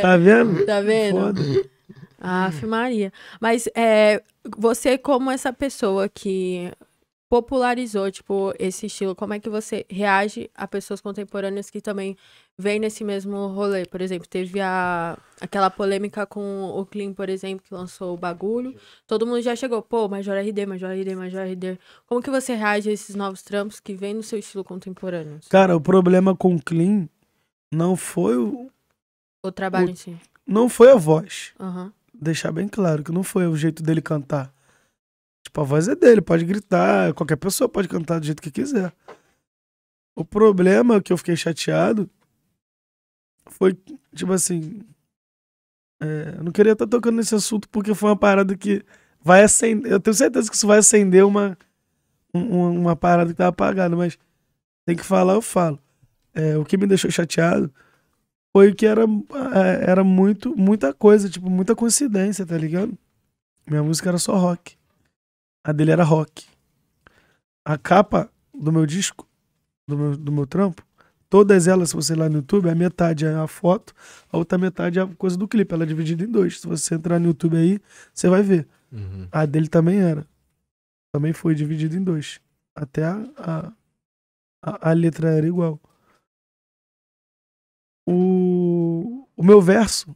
Tá vendo? Tá vendo? Foda. Aff, Maria. Mas é, você, como essa pessoa que popularizou, tipo, esse estilo, como é que você reage a pessoas contemporâneas que também vêm nesse mesmo rolê? Por exemplo, teve a, aquela polêmica com o Clean, por exemplo, que lançou o bagulho. Todo mundo já chegou, pô, Major RD, Major RD, Major RD. Como que você reage a esses novos trampos que vêm no seu estilo contemporâneo? Cara, o problema com o Clean não foi o, o trabalho o... em si. Não foi a voz. Uhum. Deixar bem claro que não foi o jeito dele cantar. Tipo, a voz é dele, pode gritar, qualquer pessoa pode cantar do jeito que quiser. O problema que eu fiquei chateado foi, tipo assim. É, eu não queria estar tocando nesse assunto porque foi uma parada que vai acender. Eu tenho certeza que isso vai acender uma, uma, uma parada que tá apagada, mas tem que falar, eu falo. É, o que me deixou chateado foi que era, é, era muito, muita coisa, tipo, muita coincidência, tá ligado? Minha música era só rock. A dele era rock. A capa do meu disco, do meu, do meu trampo, todas elas, se você ir lá no YouTube, a metade é a foto, a outra metade é a coisa do clipe. Ela é dividida em dois. Se você entrar no YouTube aí, você vai ver. Uhum. A dele também era. Também foi dividida em dois. Até a, a, a, a letra era igual. O o meu verso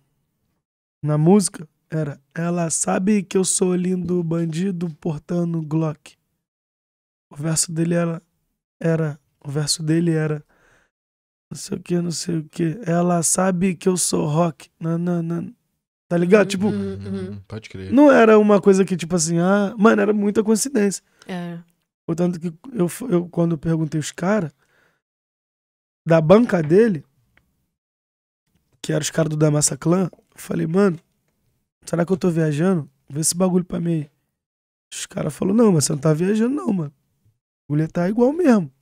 na música era: Ela sabe que eu sou lindo bandido portando Glock. O verso dele era, era o verso dele era não sei o que, não sei o que. Ela sabe que eu sou rock. Nanana. Tá ligado? Tipo, uhum, uhum, uhum. uhum. pode crer. Não era uma coisa que, tipo assim, ah, mano, era muita coincidência. É. Portanto, que eu, eu quando eu perguntei os caras da banca dele, que eram os caras do Damassa Clan. Eu falei, mano, será que eu tô viajando? Vê esse bagulho pra mim aí. Os caras falaram, não, mas você não tá viajando, não, mano. O bagulho tá igual mesmo.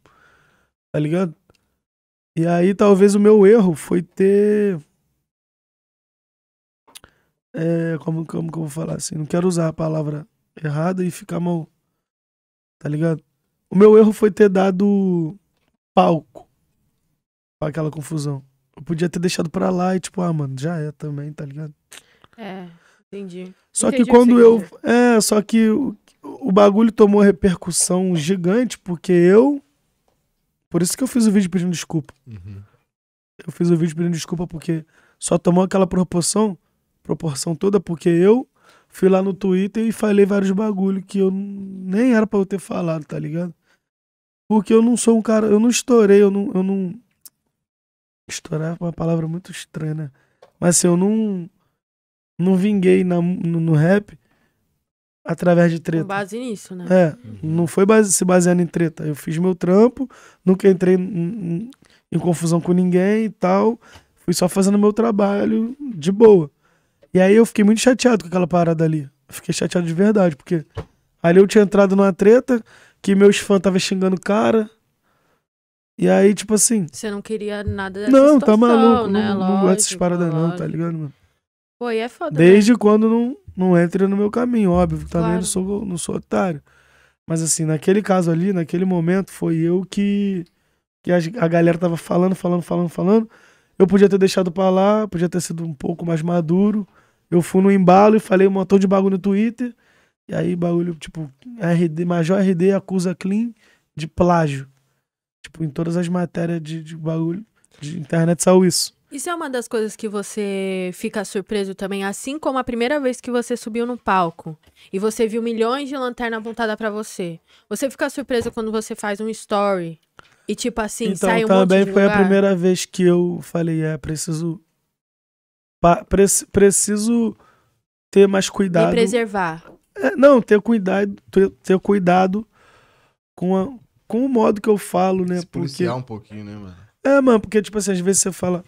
Tá ligado? E aí, talvez o meu erro foi ter. É, como, como que eu vou falar assim? Não quero usar a palavra errada e ficar mal. Tá ligado? O meu erro foi ter dado palco pra aquela confusão. Eu podia ter deixado pra lá e tipo, ah, mano, já é também, tá ligado? É, entendi. Só entendi que quando eu. É, só que o, o bagulho tomou repercussão gigante, porque eu. Por isso que eu fiz o vídeo pedindo desculpa. Uhum. Eu fiz o vídeo pedindo desculpa porque só tomou aquela proporção, proporção toda, porque eu fui lá no Twitter e falei vários bagulhos que eu nem era pra eu ter falado, tá ligado? Porque eu não sou um cara, eu não estourei, eu não, eu não, Estourar é uma palavra muito estranha, né? Mas assim, eu não. Não vinguei na, no, no rap através de treta. Com base nisso, né? É, uhum. não foi base, se baseando em treta. Eu fiz meu trampo, nunca entrei em, em confusão com ninguém e tal. Fui só fazendo meu trabalho de boa. E aí eu fiquei muito chateado com aquela parada ali. fiquei chateado de verdade, porque ali eu tinha entrado numa treta que meus fãs estavam xingando o cara, e aí, tipo assim. Você não queria nada dessa Não, tá situação, tá maluco. Né? Não, lógico, não gosto dessas paradas, não, tá ligado, mano? Pô, e é foda. Né? Desde né? quando não, não entra no meu caminho, óbvio. Também tá claro. não sou, não sou otário. Mas assim, naquele caso ali, naquele momento, foi eu que. Que a, a galera tava falando, falando, falando, falando. Eu podia ter deixado pra lá, podia ter sido um pouco mais maduro. Eu fui no embalo e falei um montão de bagulho no Twitter. E aí, bagulho, tipo, RD, Major RD acusa Clean de plágio. Tipo, em todas as matérias de, de bagulho de internet saiu isso. Isso é uma das coisas que você fica surpreso também, assim como a primeira vez que você subiu no palco e você viu milhões de lanternas apontadas para você. Você fica surpreso quando você faz um story e tipo assim, então, sai um também foi lugar. a primeira vez que eu falei, é, preciso pre preciso ter mais cuidado. Me preservar. É, não, ter cuidado, ter, ter cuidado com, a, com o modo que eu falo, né? Se porque... um pouquinho, né, mano? É, mano, porque, tipo assim, às vezes você fala.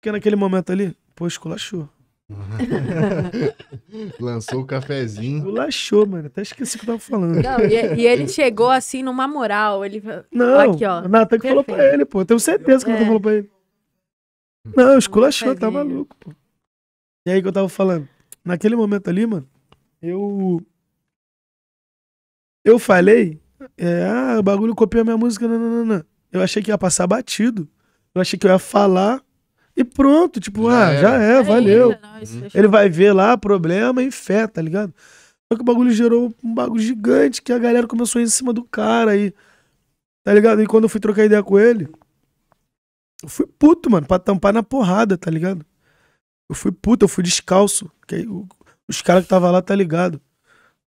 Porque naquele momento ali, pô, esculachou. Lançou o cafezinho. Esculachou, mano. Até esqueci o que eu tava falando. Não, e, e, ele chegou assim numa moral. Ele Não, aqui, ó. Natan que falou pra ele, pô. Eu tenho certeza que é. falou pra ele. Não, hum, esculachou, tá maluco, pô. E aí que eu tava falando. Naquele momento ali, mano, eu. Eu falei é, ah, o bagulho copiou minha música, não. Eu achei que ia passar batido. Eu achei que eu ia falar e pronto. Tipo, já ah, já é, é valeu. não, uhum. Ele vai ver lá, problema e fé, tá ligado? Só que o bagulho gerou um bagulho gigante que a galera começou a ir em cima do cara aí. Tá ligado? E quando eu fui trocar ideia com ele, eu fui puto, mano, pra tampar na porrada, tá ligado? Eu fui puto, eu fui descalço. Que os caras que tava lá, tá ligado?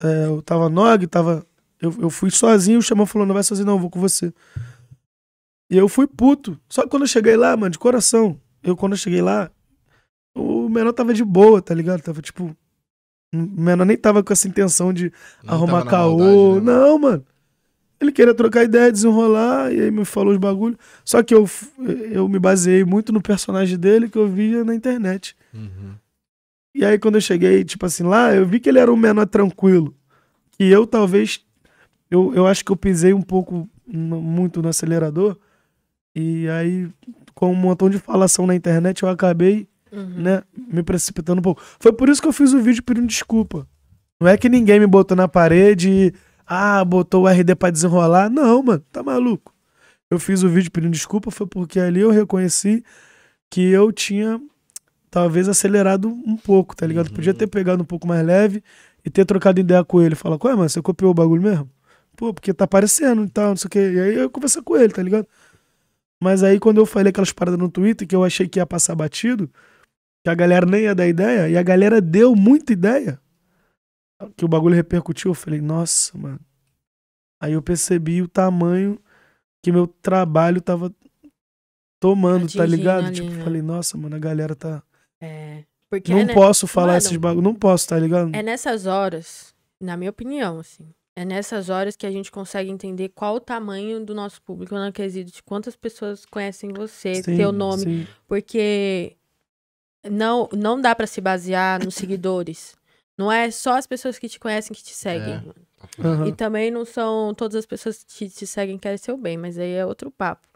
É, eu tava Nog, tava eu, eu fui sozinho, o xamã falou: não vai sozinho, não, eu vou com você. E eu fui puto. Só que quando eu cheguei lá, mano, de coração, eu quando eu cheguei lá, o menor tava de boa, tá ligado? Tava tipo. O menor nem tava com essa intenção de arrumar caô. Maldade, né, não, mano. Ele queria trocar ideia, desenrolar, e aí me falou os bagulho. Só que eu, eu me baseei muito no personagem dele que eu via na internet. Uhum. E aí, quando eu cheguei, tipo assim, lá, eu vi que ele era um menor tranquilo. Que eu talvez eu, eu acho que eu pisei um pouco muito no acelerador. E aí, com um montão de falação na internet, eu acabei uhum. né, me precipitando um pouco. Foi por isso que eu fiz o vídeo pedindo desculpa. Não é que ninguém me botou na parede e, ah, botou o RD pra desenrolar. Não, mano, tá maluco. Eu fiz o vídeo pedindo desculpa, foi porque ali eu reconheci que eu tinha talvez acelerado um pouco, tá ligado? Uhum. Podia ter pegado um pouco mais leve e ter trocado ideia com ele. Fala, qual é, mano? Você copiou o bagulho mesmo? Pô, porque tá aparecendo e tal, não sei o quê. E aí eu conversei com ele, tá ligado? Mas aí quando eu falei aquelas paradas no Twitter que eu achei que ia passar batido, que a galera nem ia dar ideia, e a galera deu muita ideia, que o bagulho repercutiu, eu falei, nossa, mano. Aí eu percebi o tamanho que meu trabalho tava tomando, tá Atingindo tá ligado? Ali, tipo, né? falei, nossa, mano, a galera tá. É. Porque não é posso falar mano, esses bagulho, não posso, tá ligado? É nessas horas, na minha opinião, assim, é nessas horas que a gente consegue entender qual o tamanho do nosso público no né? quesito de quantas pessoas conhecem você, sim, nome, sim. porque não não dá para se basear nos seguidores. Não é só as pessoas que te conhecem que te seguem. É. Uhum. E também não são todas as pessoas que te seguem que querem seu bem, mas aí é outro papo.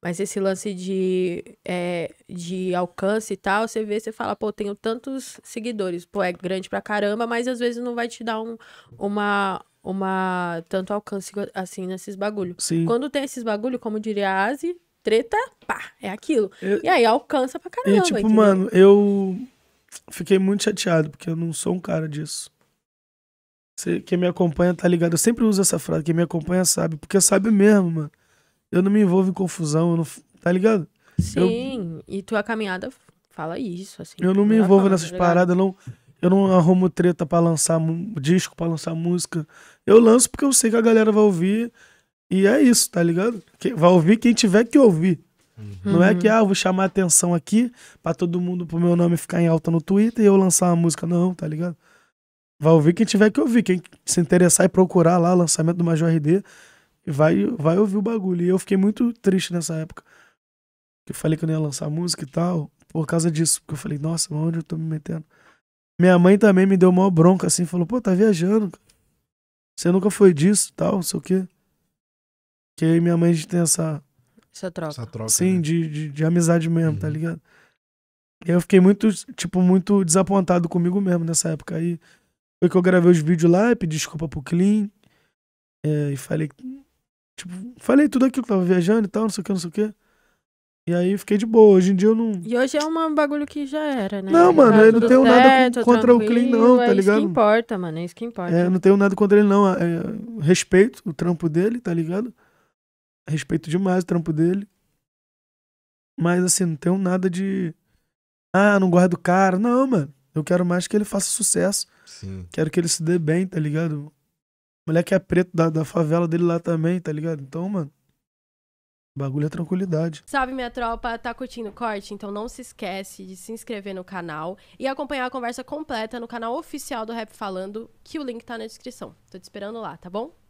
Mas esse lance de, é, de alcance e tal, você vê, você fala, pô, tenho tantos seguidores, pô, é grande pra caramba, mas às vezes não vai te dar um, uma, uma tanto alcance assim nesses bagulho. Quando tem esses bagulho, como diria a Asi, treta, pá, é aquilo. Eu... E aí alcança pra caramba. E tipo, entendeu? mano, eu fiquei muito chateado porque eu não sou um cara disso. Você, quem me acompanha tá ligado. Eu sempre uso essa frase, quem me acompanha sabe, porque sabe mesmo, mano. Eu não me envolvo em confusão, não... tá ligado? Sim, eu... e tua caminhada fala isso, assim. Eu não me envolvo tá nessas tá paradas, não. Eu não arrumo treta para lançar disco, para lançar música. Eu lanço porque eu sei que a galera vai ouvir. E é isso, tá ligado? vai ouvir quem tiver que ouvir. Uhum. Não é que, uhum. ah, vou chamar atenção aqui para todo mundo, pro meu nome ficar em alta no Twitter e eu lançar uma música. Não, tá ligado? Vai ouvir quem tiver que ouvir. Quem se interessar e procurar lá, lançamento do Major RD, vai, vai ouvir o bagulho. E eu fiquei muito triste nessa época. Que eu falei que eu não ia lançar música e tal, por causa disso. Porque eu falei, nossa, onde eu tô me metendo? Minha mãe também me deu uma bronca assim, falou, pô, tá viajando. Você nunca foi disso, tal, não sei o quê. Que aí minha mãe a gente tem essa. Essa troca. Essa troca Sim, né? de, de, de, amizade mesmo, tá uhum. tá ligado? E eu fiquei muito, tipo, muito desapontado comigo mesmo nessa época. Aí foi que eu gravei os vídeos lá e pedi desculpa pro Clean. É, e falei. Tipo, falei tudo aquilo que eu tava viajando e tal, não sei o que, não sei o que. E aí fiquei de boa. Hoje em dia eu não. E hoje é um bagulho que já era, né? Não, mano, tá eu não tenho nada contra o Clean, não, tá é ligado? Isso que importa, mano, é isso que importa. É, eu não tenho nada contra ele, não. É, é, respeito o trampo dele, tá ligado? Respeito demais o trampo dele. Mas assim, não tenho nada de. Ah, não guardo cara. Não, mano. Eu quero mais que ele faça sucesso. Sim. Quero que ele se dê bem, tá ligado? moleque é preto da, da favela dele lá também, tá ligado? Então, mano. Bagulho é tranquilidade. Salve minha tropa tá curtindo o corte? Então não se esquece de se inscrever no canal e acompanhar a conversa completa no canal oficial do Rap Falando, que o link tá na descrição. Tô te esperando lá, tá bom?